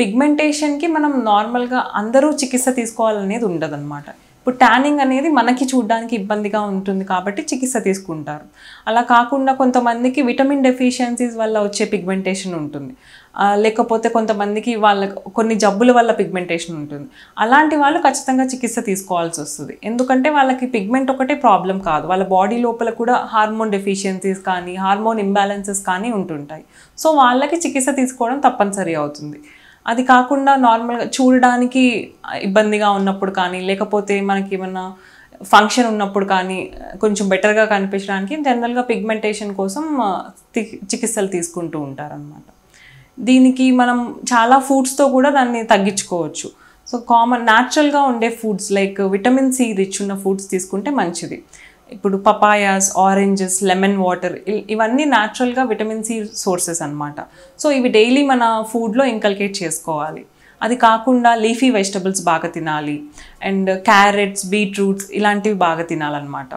పిగ్మెంటేషన్కి మనం నార్మల్గా అందరూ చికిత్స తీసుకోవాలనేది ఉండదన్నమాట ఇప్పుడు ట్యానింగ్ అనేది మనకి చూడడానికి ఇబ్బందిగా ఉంటుంది కాబట్టి చికిత్స తీసుకుంటారు అలా కాకుండా కొంతమందికి విటమిన్ డెఫిషియన్సీస్ వల్ల వచ్చే పిగ్మెంటేషన్ ఉంటుంది లేకపోతే కొంతమందికి వాళ్ళ కొన్ని జబ్బుల వల్ల పిగ్మెంటేషన్ ఉంటుంది అలాంటి వాళ్ళు ఖచ్చితంగా చికిత్స తీసుకోవాల్సి వస్తుంది ఎందుకంటే వాళ్ళకి పిగ్మెంట్ ఒకటే ప్రాబ్లం కాదు వాళ్ళ బాడీ లోపల కూడా హార్మోన్ డెఫిషియన్సీస్ కానీ హార్మోన్ ఇంబ్యాలెన్సెస్ కానీ ఉంటుంటాయి సో వాళ్ళకి చికిత్స తీసుకోవడం తప్పనిసరి అవుతుంది అది కాకుండా నార్మల్గా చూడడానికి ఇబ్బందిగా ఉన్నప్పుడు కానీ లేకపోతే మనకి ఏమన్నా ఫంక్షన్ ఉన్నప్పుడు కానీ కొంచెం బెటర్గా కనిపించడానికి జనరల్గా పిగ్మెంటేషన్ కోసం చికిత్సలు తీసుకుంటూ ఉంటారనమాట దీనికి మనం చాలా ఫుడ్స్తో కూడా దాన్ని తగ్గించుకోవచ్చు సో కామన్ న్యాచురల్గా ఉండే foods like vitamin C rich ఉన్న ఫుడ్స్ తీసుకుంటే మంచిది ఇప్పుడు పపాయాస్ ఆరెంజెస్ లెమన్ వాటర్ ఇవన్నీ న్యాచురల్గా విటమిన్ సి సోర్సెస్ అనమాట సో ఇవి డైలీ మన ఫుడ్లో ఇంకల్కేట్ చేసుకోవాలి అది కాకుండా లీఫీ వెజిటబుల్స్ బాగా తినాలి అండ్ క్యారెట్స్ బీట్రూట్స్ ఇలాంటివి బాగా తినాలన్నమాట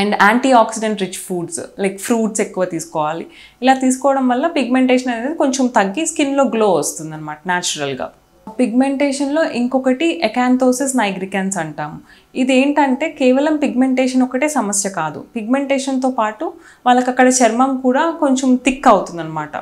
and antioxidant rich foods like fruits ఎక్కువ తీసుకోవాలి ఇలా తీసుకోవడం వల్ల పిగ్మెంటేషన్ అనేది కొంచెం తగ్గి స్కిన్లో గ్లో వస్తుంది అనమాట న్యాచురల్గా పిగ్మెంటేషన్లో ఇంకొకటి ఎకాంతోసిస్ నైగ్రికెన్స్ అంటాం ఇది ఏంటంటే కేవలం పిగ్మెంటేషన్ ఒకటే సమస్య కాదు పిగ్మెంటేషన్తో పాటు వాళ్ళకి అక్కడ చర్మం కూడా కొంచెం థిక్ అవుతుంది అనమాట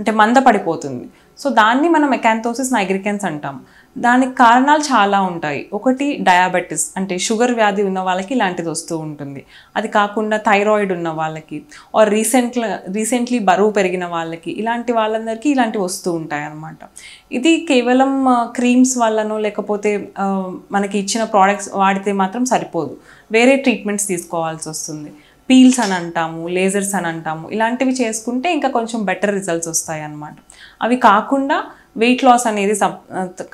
అంటే మంద పడిపోతుంది సో దాన్ని మనం ఎకాంతోసిస్ నైగ్రికెన్స్ అంటాం దానికి కారణాలు చాలా ఉంటాయి ఒకటి డయాబెటీస్ అంటే షుగర్ వ్యాధి ఉన్న వాళ్ళకి ఇలాంటిది వస్తూ ఉంటుంది అది కాకుండా థైరాయిడ్ ఉన్న వాళ్ళకి ఆర్ రీసెంట్ రీసెంట్లీ బరువు పెరిగిన వాళ్ళకి ఇలాంటి వాళ్ళందరికీ ఇలాంటివి వస్తూ ఉంటాయి అన్నమాట ఇది కేవలం క్రీమ్స్ వల్లనో లేకపోతే మనకి ఇచ్చిన ప్రోడక్ట్స్ వాడితే మాత్రం సరిపోదు వేరే ట్రీట్మెంట్స్ తీసుకోవాల్సి వస్తుంది పీల్స్ అని అంటాము లేజర్స్ అని అంటాము ఇలాంటివి చేసుకుంటే ఇంకా కొంచెం బెటర్ రిజల్ట్స్ వస్తాయి అన్నమాట అవి కాకుండా వెయిట్ లాస్ అనేది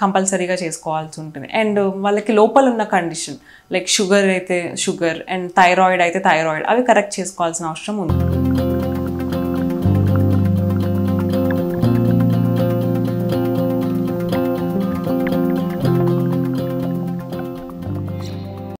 కంపల్సరీగా చేసుకోవాల్సి ఉంటుంది అండ్ వాళ్ళకి లోపల ఉన్న కండిషన్ లైక్ షుగర్ అయితే షుగర్ అండ్ థైరాయిడ్ అయితే థైరాయిడ్ అవి కరెక్ట్ చేసుకోవాల్సిన అవసరం ఉంటుంది